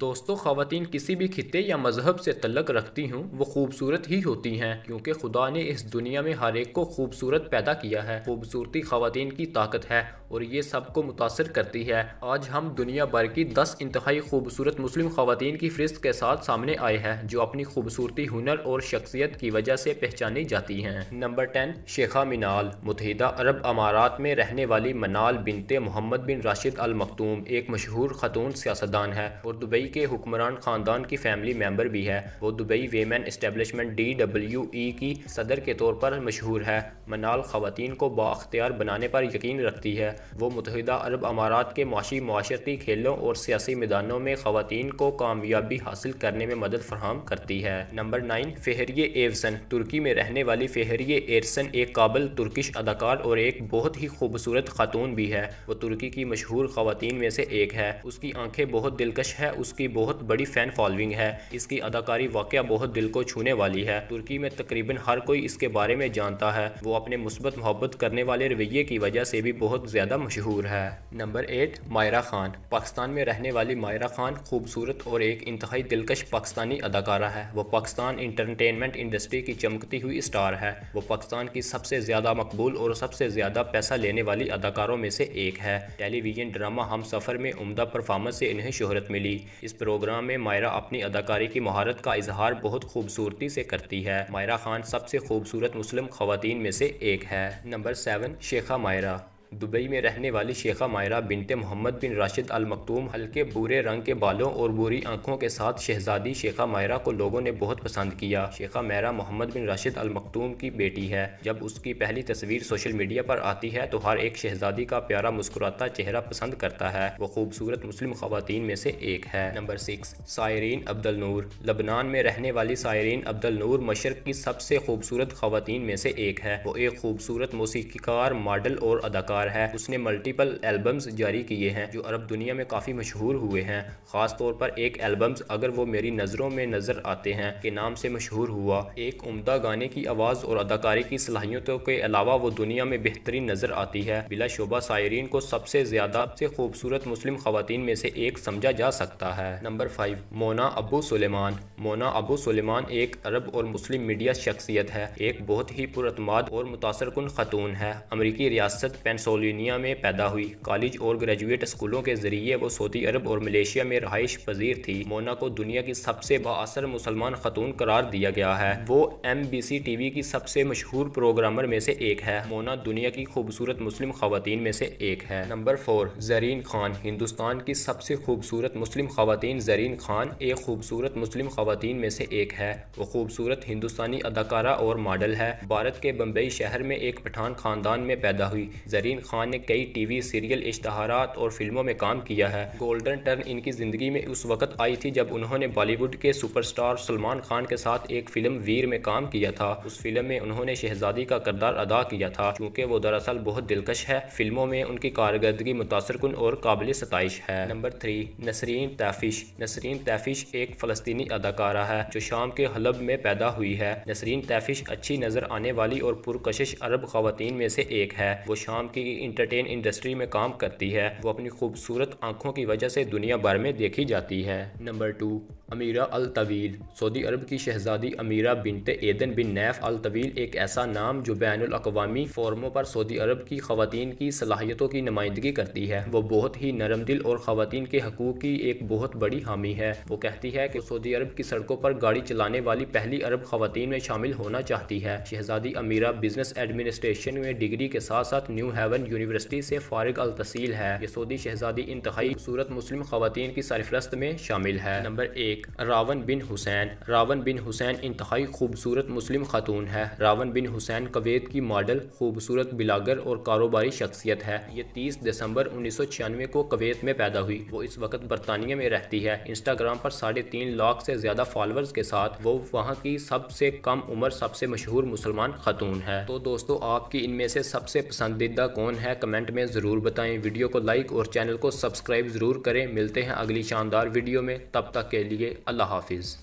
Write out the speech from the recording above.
दोस्तों ख़वान किसी भी खत्े या मज़हब से तलक रखती हूँ वो खूबसूरत ही होती हैं क्योंकि खुदा ने इस दुनिया में हर एक को खूबसूरत पैदा किया है खूबसूरती खातन की ताकत है और ये सबको मुतासर करती है आज हम दुनिया भर की दस इंतहाई खूबसूरत मुस्लिम खातन की फहरिस्त के साथ सामने आए हैं जो अपनी खूबसूरती हुनर और शख्सियत की वजह से पहचानी जाती हैं नंबर टेन शेखा मिनाल मुतहदा अरब अमारात में रहने वाली मनाल बिनते मोहम्मद बिन राशिद अल मखतूम एक मशहूर खतून सियासतदान है और दुबई दुबई के हुक्मरान ख़ानदान की फैमिली मेंबर भी है वो Dubai women establishment D W E की सदर के तौर पर मशहूर है मनाल ख़वान को बाख्तियार बनाने पर यकीन रखती है वो मुतहदा अरब अमारात के माशी माशर्ती खेलों और सियासी मैदानों में खातन को कामयाबी हासिल करने में मदद फराहम करती है नंबर नाइन फेहरिए एवसन तुर्की में रहने वाली फेहरिए एरसन एक काबल तुर्किश अदाकार और एक बहुत ही खूबसूरत खातून भी है वो तुर्की की मशहूर खातन में से एक है उसकी आंखें बहुत दिलकश है उस इसकी बहुत बड़ी फ़ैन फॉलोइंग है इसकी अदाकारी वाक़ बहुत दिल को छूने वाली है तुर्की में तकरीबन हर कोई इसके बारे में जानता है वो अपने मुस्बत मोहब्बत करने वाले रवैये की वजह से भी बहुत ज़्यादा मशहूर है नंबर एट मायरा खान पाकिस्तान में रहने वाली मायरा खान खूबसूरत और एक इंतहाई दिलकश पाकिस्तानी अदाकारा है वो पाकिस्तान इंटरटेनमेंट इंडस्ट्री की चमकती हुई स्टार है वो पाकिस्तान की सबसे ज़्यादा मकबूल और सबसे ज़्यादा पैसा लेने वाली अदाकारों में से एक है टेलीविज़न ड्रामा हम सफ़र में उमदा परफॉर्मेंस से इन्हें शोहरत मिली इस प्रोग्राम में मायरा अपनी अदाकारी की महारत का इजहार बहुत खूबसूरती से करती है मायरा खान सबसे खूबसूरत मुस्लिम खातन में से एक है number seven Sheikha Mayra Dubai में रहने वाली शेखा मायरा बिनते मोहम्मद बिन राशिद अल मकतूम हल्के बुरे रंग के बालों और बुरी आंखों के साथ शहजादी शेखा मायरा को लोगों ने बहुत पसंद किया शेखा मायरा मोहम्मद बिन राशिद अल मकतूम की बेटी है जब उसकी पहली तस्वीर सोशल मीडिया पर आती है तो हर एक शहजादी का प्यारा मुस्कुराता चेहरा पसंद करता है वो खूबसूरत मुस्लिम खातन में से एक है number six Cyrine Abdelnour लबनान में रहने वाली सायरीन अब्दुल नूर मशरक की सबसे खूबसूरत खातन में से एक है वो एक खूबसूरत मौसीकार मॉडल और अदाकार कलाकार है उसने मल्टीपल एल्बम्स जारी किए हैं जो अरब दुनिया में काफ़ी मशहूर हुए हैं ख़ास तौर पर एक एल्बम्स अगर वो मेरी नज़रों में नज़र आते हैं के नाम से मशहूर हुआ एक उमदा गाने की आवाज़ और अदाकारी की सलाहियतों के अलावा वो दुनिया में बेहतरीन नज़र आती है बिला शोबा शायरीन को सबसे ज़्यादा से खूबसूरत मुस्लिम खातन में से एक समझा जा सकता है number five Mona Abu Sulaiman Mona Abu Sulaiman एक अरब और मुस्लिम मीडिया शख्सियत है एक बहुत ही पुरतमाद और मुतासर कन खतून है अमरीकी रियासत पेंस सोलिनिया में पैदा हुई कॉलेज और ग्रेजुएट स्कूलों के जरिए वो सऊदी अरब और मलेशिया में रहाइश पजीर थी मोना को दुनिया की सबसे बासर मुसलमान खतून करार दिया गया है वो M B C T V की सबसे मशहूर प्रोग्रामर में से एक है मोना दुनिया की खूबसूरत मुस्लिम खातन में से एक है नंबर फोर जरीन खान हिंदुस्तान की सबसे खूबसूरत मुस्लिम खातन जरीन खान एक खूबसूरत मुस्लिम खातन में से एक है वो खूबसूरत हिंदुस्तानी अदाकारा और मॉडल है भारत के बम्बई शहर में एक पठान खानदान में पैदा हुई जरीन मोहसिन खान ने कई टीवी सीरियल इश्तहारात और फिल्मों में काम किया है गोल्डन टर्न इनकी ज़िंदगी में उस वक्त आई थी जब उन्होंने बॉलीवुड के सुपरस्टार सलमान खान के साथ एक फिल्म वीर में काम किया था उस फिल्म में उन्होंने शहजादी का करदार अदा किया था क्योंकि वो दरअसल बहुत दिलकश है फिल्मों में उनकी कारकर्दगी मुतासर कन और काबिल सतश है number three Nesreen Tafesh Nesreen Tafesh एक फ़लस्तनी अदाकारा है जो शाम के हलब में पैदा हुई है नसरीन तैफिश अच्छी नज़र आने वाली और पुरकशिश अरब खातन में से एक है वो शाम की की इंटरटेन इंडस्ट्री में काम करती है वो अपनी खूबसूरत आंखों की वजह से दुनिया भर में देखी जाती है नंबर टू अमीरा अल तवील सऊदी अरब की शहजादी अमीरा बिनते एदन बिन नैफ अल तवील एक ऐसा नाम जो बैन अवी फॉर्मों पर सऊदी अरब की खवतिन की सलाहियतों की नुमाइंदगी करती है वो बहुत ही नरम दिल और खवतिन के हकूक़ की एक बहुत बड़ी हामी है वो कहती है कि सऊदी अरब की सड़कों पर गाड़ी चलाने वाली पहली अरब खवतिन में शामिल होना चाहती है शहजादी अमीरा बिजनेस एडमिनिस्ट्रेशन में डिग्री के साथ साथ न्यू हेवन यूनिवर्सिटी से फारग अल तसील है ये सऊदी शहजादी इंतहाई सूरत मुस्लिम खवतिन की सरफरस्त में शामिल है नंबर एक एक रावन बिन हुसैन रावन बिन हुसैन इंतहाई खूबसूरत मुस्लिम खातून है रावन बिन हुसैन कवेद की मॉडल खूबसूरत बिलागर और कारोबारी शख्सियत है ये तीस दिसंबर उन्नीस सौ छियानवे को कवेत में पैदा हुई वो इस वक्त बरतानिया में रहती है इंस्टाग्राम पर साढ़े तीन लाख से ज्यादा फॉलोअर्स के साथ वो वहाँ की सबसे कम उम्र सबसे मशहूर मुसलमान खातून है तो दोस्तों आपकी इनमें से सबसे पसंदीदा कौन है कमेंट में ज़रूर बताएं वीडियो को लाइक और चैनल को सब्सक्राइब ज़रूर करें मिलते हैं अगली शानदार वीडियो में तब तक के लिए लेंगे अल्लाह हाफिज़